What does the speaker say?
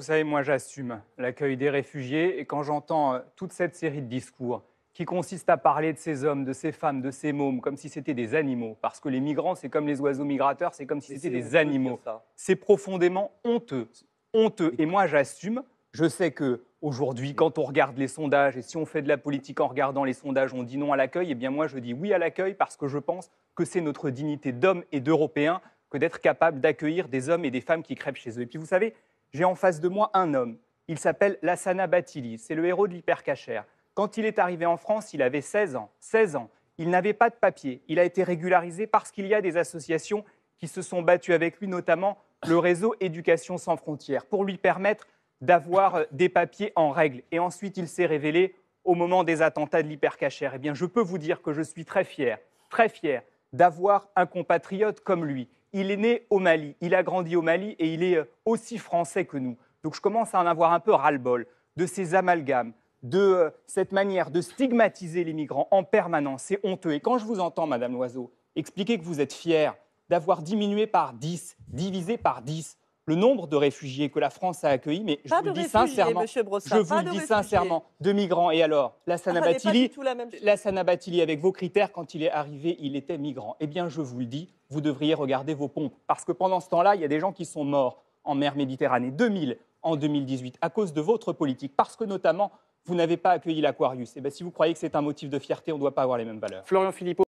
vous savez, moi j'assume l'accueil des réfugiés et quand j'entends euh, toute cette série de discours qui consiste à parler de ces hommes, de ces femmes, de ces mômes comme si c'était des animaux, parce que les migrants c'est comme les oiseaux migrateurs, c'est comme si c'était des animaux. C'est profondément honteux, honteux. Et moi j'assume, je sais que aujourd'hui, quand on regarde les sondages et si on fait de la politique en regardant les sondages, on dit non à l'accueil, et eh bien moi je dis oui à l'accueil parce que je pense que c'est notre dignité d'homme et d'européen que d'être capable d'accueillir des hommes et des femmes qui crèpent chez eux. Et puis vous savez, j'ai en face de moi un homme. Il s'appelle Lassana Batili, c'est le héros de l'hypercachère. Quand il est arrivé en France, il avait 16 ans. 16 ans. Il n'avait pas de papier. Il a été régularisé parce qu'il y a des associations qui se sont battues avec lui, notamment le réseau Éducation sans frontières, pour lui permettre d'avoir euh, des papiers en règle. Et ensuite, il s'est révélé au moment des attentats de l'hypercachère. Eh bien, je peux vous dire que je suis très fier, très fier d'avoir un compatriote comme lui il est né au Mali, il a grandi au Mali et il est euh, aussi français que nous. Donc je commence à en avoir un peu ras-le-bol de ces amalgames, de euh, cette manière de stigmatiser les migrants en permanence. C'est honteux. Et quand je vous entends, Madame Loiseau, expliquer que vous êtes fière d'avoir diminué par 10, divisé par 10 le nombre de réfugiés que la France a accueillis, mais je vous le dis sincèrement, je vous le dis sincèrement, de migrants. Et alors, ah, la Sanabatili, avec vos critères, quand il est arrivé, il était migrant. Eh bien, je vous le dis, vous devriez regarder vos pompes, parce que pendant ce temps-là, il y a des gens qui sont morts en mer Méditerranée, 2000 en 2018, à cause de votre politique, parce que notamment, vous n'avez pas accueilli l'Aquarius. Et eh bien, si vous croyez que c'est un motif de fierté, on ne doit pas avoir les mêmes valeurs. Florian Philippot.